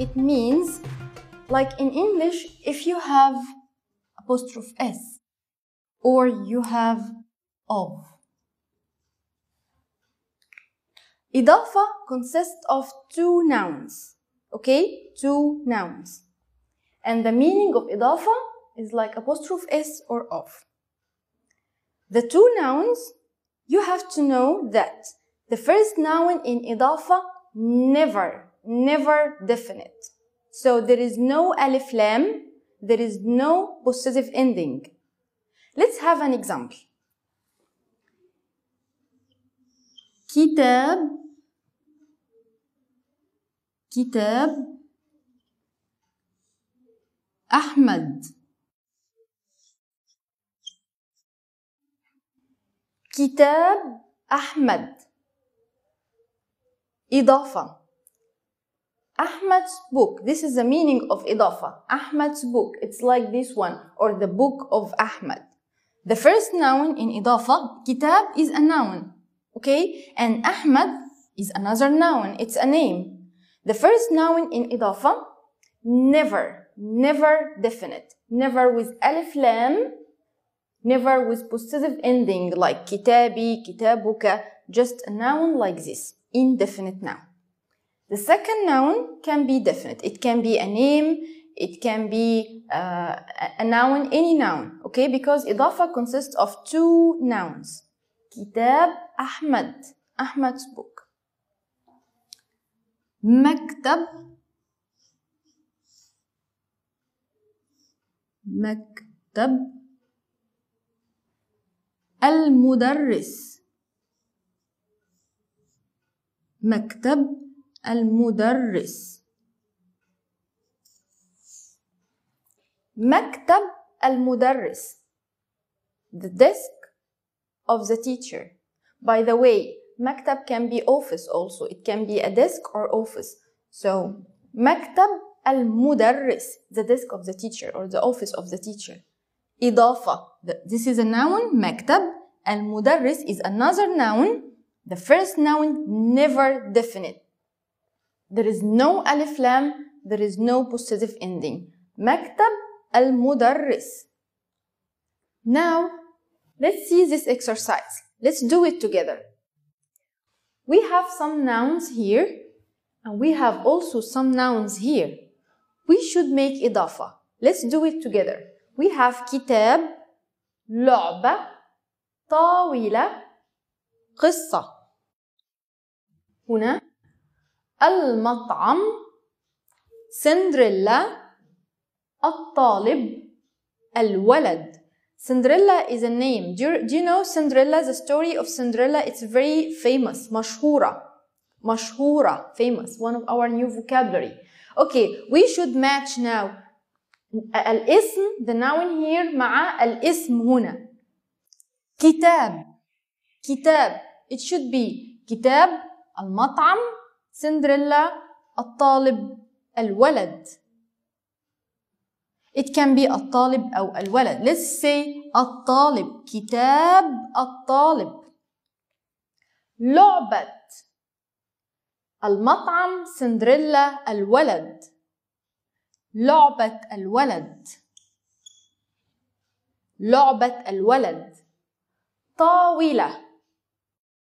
it means like in English, if you have apostrophe s or you have of. Idalfa consists of two nouns. Okay? Two nouns. And the meaning of idalfa is like apostrophe s or of. The two nouns, you have to know that the first noun in idalfa never never definite. So there is no alif lam, there is no possessive ending. Let's have an example. Kitab, kitab, Ahmed, kitab Ahmed. إضافة Ahmad's book. This is the meaning of idafa. Ahmad's book. It's like this one or the book of Ahmad. The first noun in idafa, kitab, is a noun. Okay? And Ahmad is another noun. It's a name. The first noun in idafa, never, never definite. Never with alif lam, never with possessive ending like kitabi, kitabuka, just a noun like this. Indefinite noun. The second noun can be definite. It can be a name, it can be uh, a noun, any noun, okay? Because إضافة consists of two nouns. كتاب أحمد, أحمد's book. مكتب مكتب المدرس مكتب المدرس مكتب المدرس the desk of the teacher by the way مكتب can be office also it can be a desk or office so مكتب المدرس the desk of the teacher or the office of the teacher إضافة this is a noun مكتب المدرس is another noun the first noun never definite There is no alif lam. There is no possessive ending. مكتب المدرس. Now, let's see this exercise. Let's do it together. We have some nouns here and we have also some nouns here. We should make idafa. Let's do it together. We have kitab, لعبة, طاولة, قصة. هنا المطعم سندريلا الطالب الولد سندريلا is a name. Do you, do you know Cinderella? The story of Cinderella, it's very famous. مشهورة. مشهورة. Famous. One of our new vocabulary. Okay, we should match now الاسم, the noun here, مع الاسم هنا. كتاب. كتاب. It should be كتاب المطعم سندريلا الطالب الولد It can be الطالب أو الولد Let's say الطالب كتاب الطالب لعبة المطعم سندريلا الولد لعبة الولد لعبة الولد طاولة